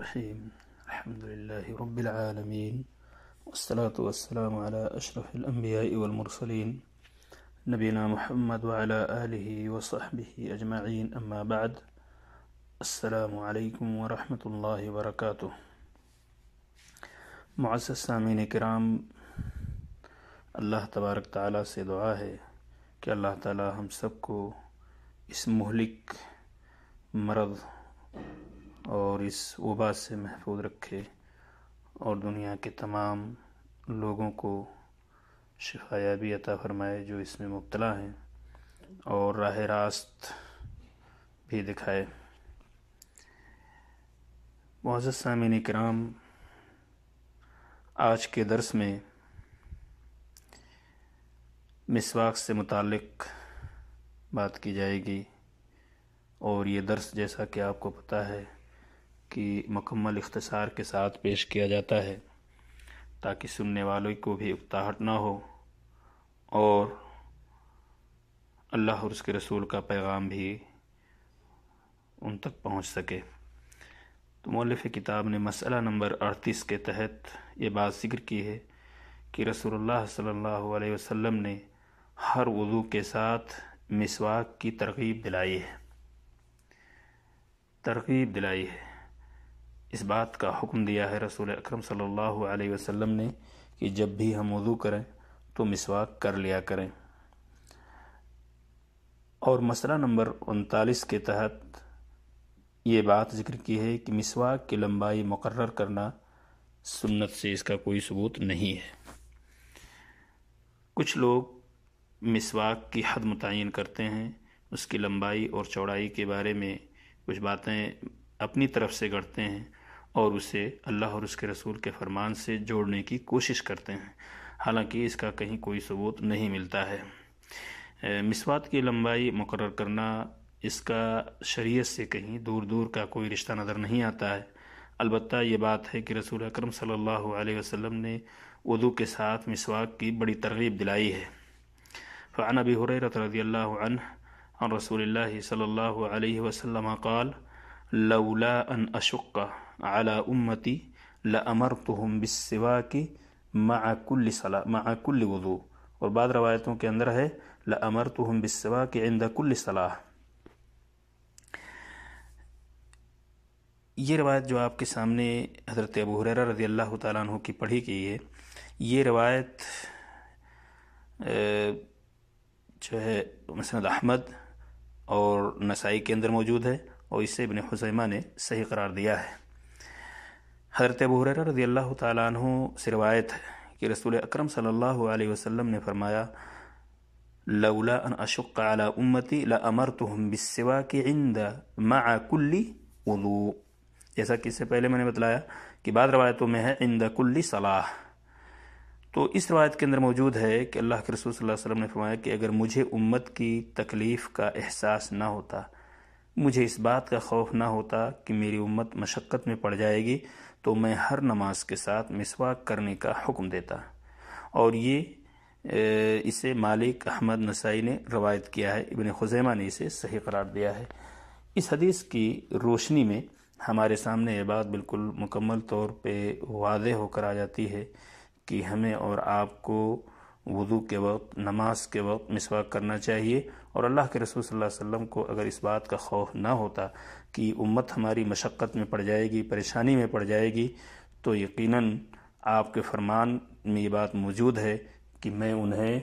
الرحيم الحمد لله رب العالمين والصلاة والسلام على أشرف الأنبياء والمرسلين نبينا محمد وعلى آله وصحبه أجمعين أما بعد السلام عليكم ورحمة الله وبركاته معزز سامعین الكرام الله تبارك تعالى سے دعا ہے کہ اللہ تعالیٰ ہم سب کو اس مہلک مرض और इस वबा से महफूज रखे और दुनिया के तमाम लोगों को शिफायाबी अता फरमाए जो इसमें मुबतला हैं और राह रास्त भी दिखाए मोज़ सामिन कराम आज के दरस में मिसवाक से मुतक़ बात की जाएगी और ये दर्स जैसा कि आपको पता है कि मकम्मल इख्तसार के साथ पेश किया जाता है ताकि सुनने वालों को भी उकताहट ना हो और अल्लाह और उसके रसूल का पैगाम भी उन तक पहुंच सके तो मौलफ़ किताब ने मसला नंबर अड़तीस के तहत ये बात जिक्र की है कि रसूलुल्लाह सल्लल्लाहु अलैहि वसल्लम ने हर वज़ू के साथ मिसवाक की तरगीब दिलाई है तरगीब दिलाई है इस बात का हुक्म दिया है रसूल अकरम सल्लल्लाहु अलैहि वसल्लम ने कि जब भी हम वज़ू करें तो मिसवाक कर लिया करें और मसला नंबर उनतालीस के तहत ये बात जिक्र की है कि मिसवाक की लंबाई मुकर्र करना सुन्नत से इसका कोई सबूत नहीं है कुछ लोग मिसवाक की हद मुतन करते हैं उसकी लंबाई और चौड़ाई के बारे में कुछ बातें अपनी तरफ से करते हैं और उसे अल्लाह और उसके रसूल के फरमान से जोड़ने की कोशिश करते हैं हालांकि इसका कहीं कोई सबूत नहीं मिलता है मिसवात की लंबाई मुकर करना इसका शरीयत से कहीं दूर दूर का कोई रिश्ता नज़र नहीं आता है अलबत् ये बात है कि रसूल अक्रम सल्लल्लाहु वसल्लम ने उदू के साथ मिसवाक की बड़ी तरगीब दिलाई है फ़ान अबी हुरैरत रदी अल्लाह रसूल सल्लल्लाहु अलैहि वसल्लम काल अन अशुक्का अला उम्मती लमर तुम बिसवा की माकुल्ल सला माकुल्ल वज़ू और बाद रवायतों के अंदर है लमर तुम बिसवा के इंदकुल्ल सलाह ये रवायत जो आपके सामने हज़रत अबू हुररा रज़ी अल्लाह तु की पढ़ी गई है ये रवायत जो है मसनद अहमद और नसाई के अंदर मौजूद है और इसे इबन हुसैमा ने सही करार दिया है हज़रत अबू हुरैरा रज़ी अल्लाह तु से रवायत है कि रसूल अकरम सल्लल्लाहु अलैहि वसल्लम ने फरमाया लौला अन अशुक अला उम्मती ला अमर तो हम बिस्वा के इंदा मा कुल्ली उलू जैसा कि इससे पहले मैंने बतलाया कि बाद रवायतों में है इंद कुल्ली सलाह तो इस रवायत के अंदर मौजूद है कि अल्लाह के रसूल सल्लल्लाहु अलैहि वसल्लम ने फरमाया कि अगर मुझे उम्मत की तकलीफ़ का एहसास ना होता मुझे इस बात का खौफ ना होता कि मेरी उम्मत मशक्क़त में पड़ जाएगी तो मैं हर नमाज के साथ मिसवाक करने का हुक्म देता और ये इसे मालिक अहमद नसाई ने रवायत किया है इबन खुजैमा ने इसे सही करार दिया है इस हदीस की रोशनी में हमारे सामने ये बात बिल्कुल मुकम्मल तौर पे वाज होकर आ जाती है कि हमें और आपको वजू के वक्त नमाज के वक्त मिसवाक करना चाहिए और अल्लाह के रसूल सल्लल्लाहु अलैहि वसल्लम को अगर इस बात का खौफ ना होता कि उम्मत हमारी मशक्क़त में पड़ जाएगी परेशानी में पड़ जाएगी तो यकीनन आपके फरमान में ये बात मौजूद है कि मैं उन्हें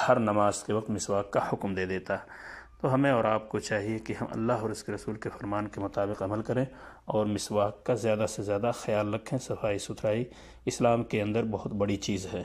हर नमाज के वक्त मिसवाक का हुक्म दे देता तो हमें और आपको चाहिए कि हम अल्लाह और उसके रसूल के फरमान के मुताबिक अमल करें और मिसवाक का ज़्यादा से ज़्यादा ख्याल रखें सफाई सुथराई इस्लाम के अंदर बहुत बड़ी चीज़ है